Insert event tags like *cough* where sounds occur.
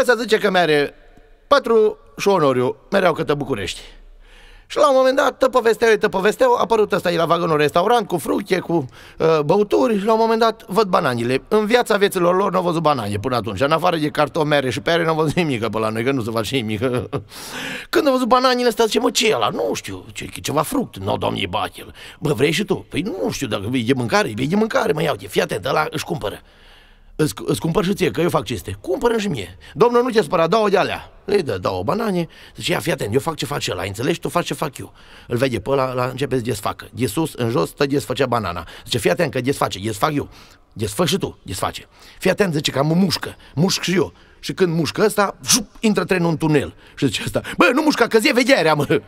Ăsta zice că mi-are patru și onoriu, mereu te București. Și la un moment dat, te povesteau, te povesteau, a apărut ăsta e la vagonul restaurant, cu fructe, cu uh, băuturi și la un moment dat văd bananile. În viața vieților lor nu au văzut banane până atunci, în afară de carton, mere și pere, nu au văzut nimic pe la noi, că nu se face nimic. *laughs* Când au văzut bananile ăsta, zice, mă, ce e ăla? Nu știu, ce, ceva fruct. Nu, no, doamne, e bachel. Bă, vrei și tu? Păi nu știu, dacă vei de mâncare, vei de mâncare, mă iau de, fii atent, ăla își cumpără. Îți, îți cumpăr și ție, că eu fac cinste. Cumpără și mie. Domnul, nu te spăra, dau de alea. Îi dă, dau o banane, zice, ia, fii atent, eu fac ce face ăla, înțelegi? Tu faci ce fac eu. Îl vede pe ăla, la începe să desfacă. De sus, în jos, tot desfăcea banana. Zice, fii atent că desface, desfac eu. Desfă și tu, desface. Fii atent, zice, că mă mușcă, mușc și eu. Și când mușcă ăsta, intră trenul în tunel. Și zice asta, bă, nu mușca, că zi vederea, mă.